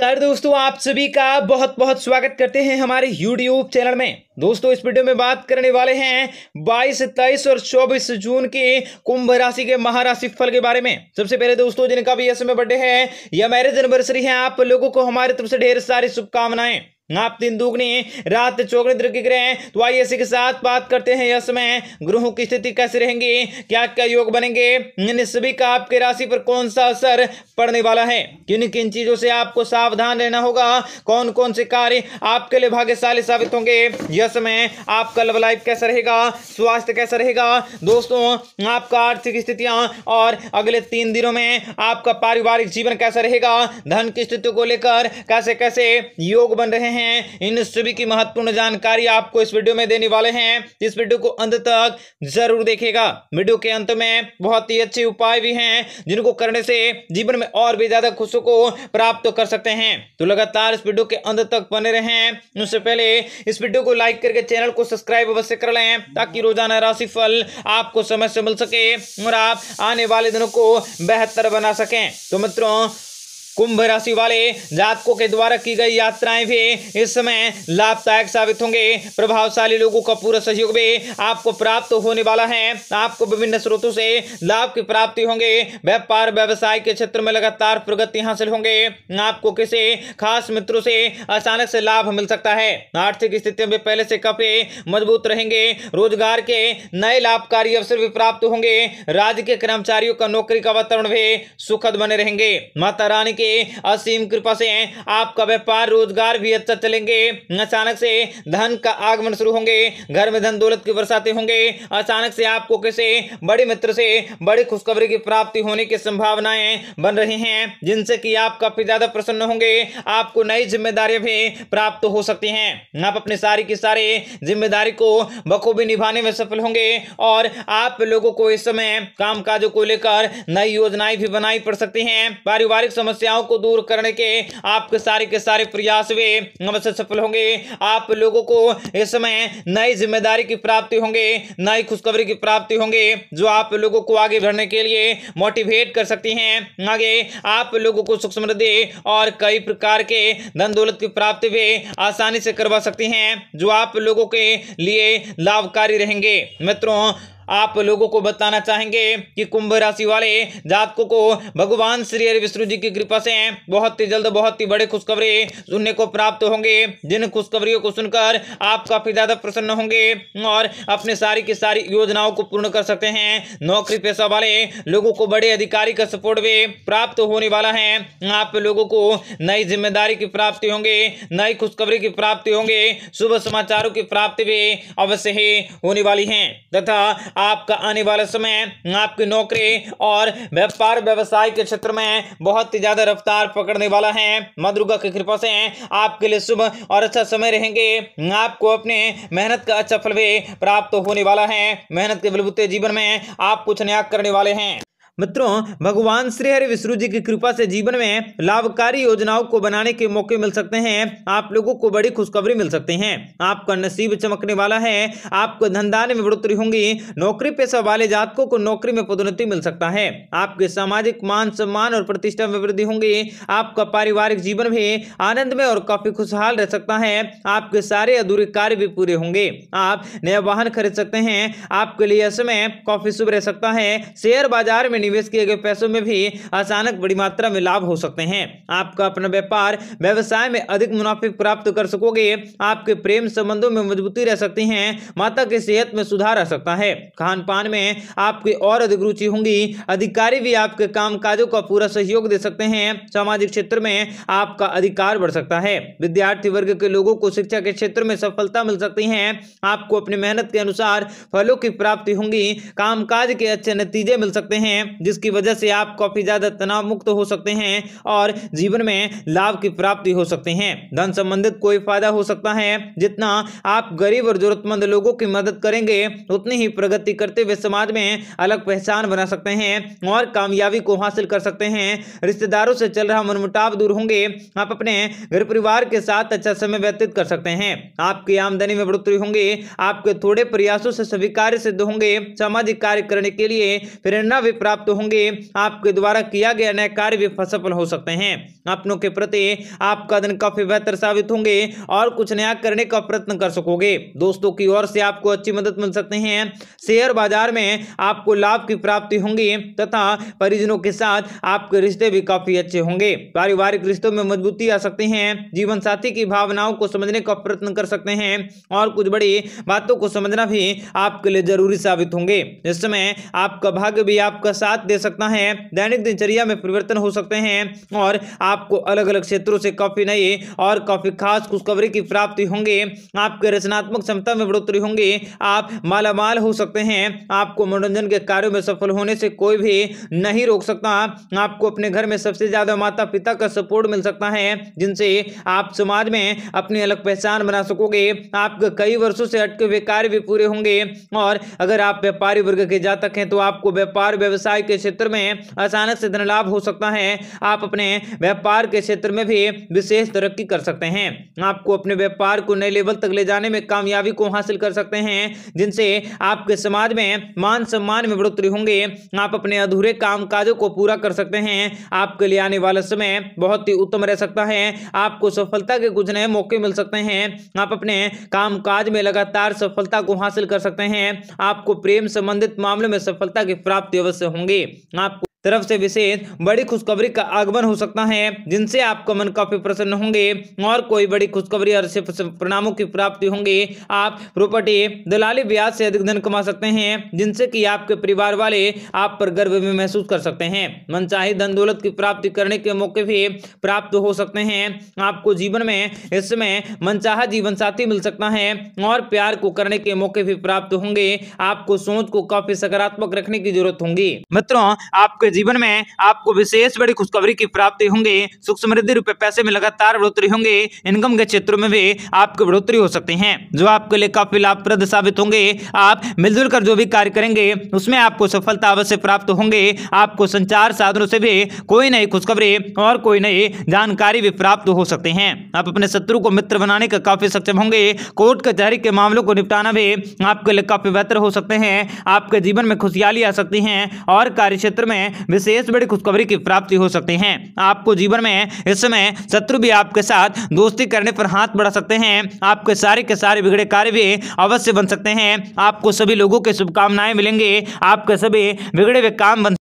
नमस्कार दोस्तों आप सभी का बहुत बहुत स्वागत करते हैं हमारे YouTube चैनल में दोस्तों इस वीडियो में बात करने वाले हैं 22, 23 और 24 जून के कुंभ राशि के महाराशि फल के बारे में सबसे पहले दोस्तों जिनका भी ऐसे में बर्थडे है या मैरिज एनिवर्सरी है आप लोगों को हमारे तरफ से ढेर सारी शुभकामनाएं आप तीन दुगनी रात चौगनी दृढ़ ग्रह तो आइए इसी के साथ बात करते हैं यह समय ग्रहों की स्थिति कैसे रहेंगी क्या क्या योग बनेंगे इन सभी का आपके राशि पर कौन सा असर पड़ने वाला है किन किन चीजों से आपको सावधान रहना होगा कौन कौन से कार्य आपके लिए भाग्यशाली साबित होंगे यह समय आपका लव लाइफ कैसा रहेगा स्वास्थ्य कैसा रहेगा दोस्तों आपका आर्थिक स्थितियाँ और अगले तीन दिनों में आपका पारिवारिक जीवन कैसा रहेगा धन की स्थिति को लेकर कैसे कैसे योग बन रहे हैं हैं इन सभी की महत्वपूर्ण जानकारी आपको इस वीडियो में देने वाले हैं इस वीडियो को अंत तक जरूर देखेगा वीडियो के अंत में बहुत ही अच्छे उपाय भी हैं जिनको करने से जीवन में और भी ज्यादा खुशों को प्राप्त कर सकते हैं तो लगातार इस वीडियो के अंत तक बने रहें उससे पहले इस वीडियो को लाइक करके चैनल को सब्सक्राइब अवश्य कर लें ताकि रोजाना राशिफल आपको समय से मिल सके और आप आने वाले दिनों को बेहतर बना सकें तो मित्रों कुंभ राशि वाले जातकों के द्वारा की गई यात्राएं भी इस समय लाभदायक साबित होंगे प्रभावशाली लोगों का पूरा सहयोग भी आपको प्राप्त होने वाला है आपको विभिन्न स्रोतों से लाभ की प्राप्ति होंगे व्यापार व्यवसाय के क्षेत्र में लगातार प्रगति हासिल होंगे आपको किसी खास मित्रों से अचानक से लाभ मिल सकता है आर्थिक स्थिति में पहले से काफी मजबूत रहेंगे रोजगार के नए लाभकारी अवसर भी प्राप्त होंगे राज्य के कर्मचारियों का नौकरी का वातावरण भी सुखद बने रहेंगे माता रानी के असीम कृपा से आपका व्यापार रोजगार भी अच्छा चलेंगे अचानक से धन का आगमन शुरू होंगे घर में धन दौलत की बरसाते होंगे अचानक से आपको किसे बड़े मित्र से बड़ी खुशखबरी की प्राप्ति होने की संभावनाएं बन रही हैं जिनसे कि आप काफी ज्यादा प्रसन्न होंगे आपको नई जिम्मेदारियां भी प्राप्त हो सकती हैं आप अपने सारी की सारे जिम्मेदारी को बखूबी निभाने में सफल होंगे और आप लोगों को इस समय काम काजों को लेकर नई योजनाएं भी बनाई पड़ सकती हैं पारिवारिक समस्याओं समस्याओं को दूर करने के आपके सारे के सारे प्रयास वे अवश्य सफल होंगे आप लोगों को इस समय नई जिम्मेदारी की प्राप्ति होंगे नई खुशखबरी की प्राप्ति होंगे जो आप लोगों को आगे बढ़ने के लिए मोटिवेट कर सकती हैं आगे आप लोगों को सुख समृद्धि और कई प्रकार के धन दौलत की प्राप्ति वे आसानी से करवा सकती हैं जो आप लोगों के लिए लाभकारी रहेंगे मित्रों आप लोगों को बताना चाहेंगे कि कुंभ राशि वाले जातकों को भगवान श्री हरि विष्णु जी की कृपा से बहुत ही जल्द बहुत ही बड़े खुशखबरी सुनने को प्राप्त होंगे जिन खुशखबरियों को सुनकर आप काफी ज्यादा प्रसन्न होंगे और अपने सारी की सारी योजनाओं को पूर्ण कर सकते हैं नौकरी पेशा वाले लोगों को बड़े अधिकारी का सपोर्ट भी प्राप्त होने वाला है आप लोगों को नई जिम्मेदारी की प्राप्ति होंगे नई खुशखबरी की प्राप्ति होंगे शुभ समाचारों की प्राप्ति भी अवश्य ही होने वाली है तथा आपका आने वाला समय आपकी नौकरी और व्यापार व्यवसाय के क्षेत्र में बहुत ही ज्यादा रफ्तार पकड़ने वाला है मधुर्गा की कृपा से आपके लिए शुभ और अच्छा समय रहेंगे आपको अपने मेहनत का अच्छा फल भी प्राप्त होने वाला है मेहनत के बलबूते जीवन में आप कुछ नया करने वाले हैं मित्रों भगवान श्री हरि विष्णु जी की कृपा से जीवन में लाभकारी योजनाओं को बनाने के मौके मिल सकते हैं आप लोगों को बड़ी खुशखबरी मिल सकती है आपका नसीब चमकने वाला है आपको धनदान में बढ़ोतरी होंगी नौकरी पेशा वाले जातकों को नौकरी में पदोन्नति मिल सकता है आपके सामाजिक मान सम्मान और प्रतिष्ठा में वृद्धि होंगी आपका पारिवारिक जीवन भी आनंद में और काफी खुशहाल रह सकता है आपके सारे अधूरे कार्य भी पूरे होंगे आप नया वाहन खरीद सकते हैं आपके लिए समय काफी शुभ रह सकता है शेयर बाजार में निवेश किए गए पैसों में भी अचानक बड़ी मात्रा में लाभ हो सकते हैं आपका अपना व्यापार व्यवसाय में अधिक मुनाफे प्राप्त कर सकोगे आपके प्रेम संबंधों में मजबूती रह सकती है माता की सेहत में सुधार आ सकता है खान पान में आपकी और अधिक रुचि होंगी अधिकारी भी आपके काम काजों का पूरा सहयोग दे सकते हैं सामाजिक क्षेत्र में आपका अधिकार बढ़ सकता है विद्यार्थी वर्ग के लोगों को शिक्षा के क्षेत्र में सफलता मिल सकती है आपको अपनी मेहनत के अनुसार फलों की प्राप्ति होंगी कामकाज के अच्छे नतीजे मिल सकते हैं जिसकी वजह से आप काफ़ी ज़्यादा तनाव मुक्त हो सकते हैं और जीवन में लाभ की प्राप्ति हो सकते हैं धन संबंधित कोई फायदा हो सकता है जितना आप गरीब और जरूरतमंद लोगों की मदद करेंगे उतनी ही प्रगति करते हुए समाज में अलग पहचान बना सकते हैं और कामयाबी को हासिल कर सकते हैं रिश्तेदारों से चल रहा मनमुटाव दूर होंगे आप अपने घर परिवार के साथ अच्छा समय व्यतीत कर सकते हैं आपकी आमदनी में बढ़ोतरी होंगे आपके थोड़े प्रयासों से सभी कार्य सिद्ध होंगे सामाजिक कार्य करने के लिए प्रेरणा भी प्राप्त प्राप्त होंगे आपके द्वारा किया गया नए कार्य भी सफल हो सकते हैं अपनों के प्रति आपका दिन काफी बेहतर साबित होंगे और कुछ नया करने का प्रयत्न कर सकोगे दोस्तों की ओर से आपको अच्छी मदद मिल सकते हैं शेयर बाजार में आपको लाभ की प्राप्ति होंगी तथा परिजनों के साथ आपके रिश्ते भी काफी अच्छे होंगे पारिवारिक रिश्तों में मजबूती आ सकती है जीवन साथी की भावनाओं को समझने का प्रयत्न कर सकते हैं और कुछ बड़ी बातों को समझना भी आपके लिए जरूरी साबित होंगे इस समय आपका भाग्य भी आपका साथ साथ दे सकता है दैनिक दिनचर्या में परिवर्तन हो सकते हैं और आपको अलग अलग क्षेत्रों से काफ़ी नए और काफ़ी खास खुशखबरी की प्राप्ति होंगे आपके रचनात्मक क्षमता में बढ़ोतरी होंगे आप मालामाल हो सकते हैं आपको मनोरंजन के कार्यों में सफल होने से कोई भी नहीं रोक सकता आपको अपने घर में सबसे ज़्यादा माता पिता का सपोर्ट मिल सकता है जिनसे आप समाज में अपनी अलग पहचान बना सकोगे आपके कई वर्षों से अटके हुए कार्य भी पूरे होंगे और अगर आप व्यापारी वर्ग के जातक हैं तो आपको व्यापार व्यवसाय व्यवसाय के क्षेत्र में अचानक से धन लाभ हो सकता है आप अपने व्यापार के क्षेत्र में भी विशेष तरक्की कर सकते हैं आपको अपने व्यापार को नए लेवल तक ले जाने में कामयाबी को हासिल कर सकते हैं जिनसे आपके समाज में मान सम्मान में बढ़ोतरी होंगे आप अपने अधूरे काम काजों को पूरा कर सकते हैं आपके लिए आने वाला समय बहुत ही उत्तम रह सकता है आपको सफलता के कुछ नए मौके मिल सकते हैं आप अपने काम काज में लगातार सफलता को हासिल कर सकते हैं आपको प्रेम संबंधित मामलों में सफलता की प्राप्ति अवश्य होंगी होंगे आपको तरफ से विशेष बड़ी खुशखबरी का आगमन हो सकता है जिनसे आपका मन काफी प्रसन्न होंगे और कोई बड़ी खुशखबरी और परिणामों की प्राप्ति होंगी आप प्रॉपर्टी दलाली ब्याज से अधिक धन कमा सकते हैं जिनसे कि आपके परिवार वाले आप पर गर्व भी महसूस कर सकते हैं मनचाही धन दौलत की प्राप्ति करने के मौके भी प्राप्त हो सकते हैं आपको जीवन में इसमें मनचाह जीवन साथी मिल सकता है और प्यार को करने के मौके भी प्राप्त होंगे आपको सोच को काफी सकारात्मक रखने की जरूरत होंगी मित्रों आपके जीवन में आपको विशेष बड़ी खुशखबरी की प्राप्ति होंगे सुख समृद्धि रुपये पैसे में लगातार बढ़ोतरी होंगे इनकम के क्षेत्रों में भी आपकी बढ़ोतरी हो सकती है जो आपके लिए काफी लाभप्रद साबित होंगे आप मिलजुल कर जो भी कार्य करेंगे उसमें आपको सफलता अवश्य प्राप्त होंगे आपको संचार साधनों से भी कोई नई खुशखबरी और कोई नई जानकारी भी प्राप्त हो सकते हैं आप अपने शत्रु को मित्र बनाने का काफी सक्षम होंगे कोर्ट कचहरी के मामलों को निपटाना भी आपके लिए काफी बेहतर हो सकते हैं आपके जीवन में खुशहाली आ सकती है और कार्य क्षेत्र में विशेष बड़ी खुशखबरी की प्राप्ति हो सकती है आपको जीवन में इस समय शत्रु भी आपके साथ दोस्ती करने पर हाथ बढ़ा सकते हैं आपके सारे के सारे बिगड़े कार्य भी अवश्य बन सकते हैं आपको सभी लोगों के शुभकामनाएं मिलेंगे आपके सभी बिगड़े हुए काम बन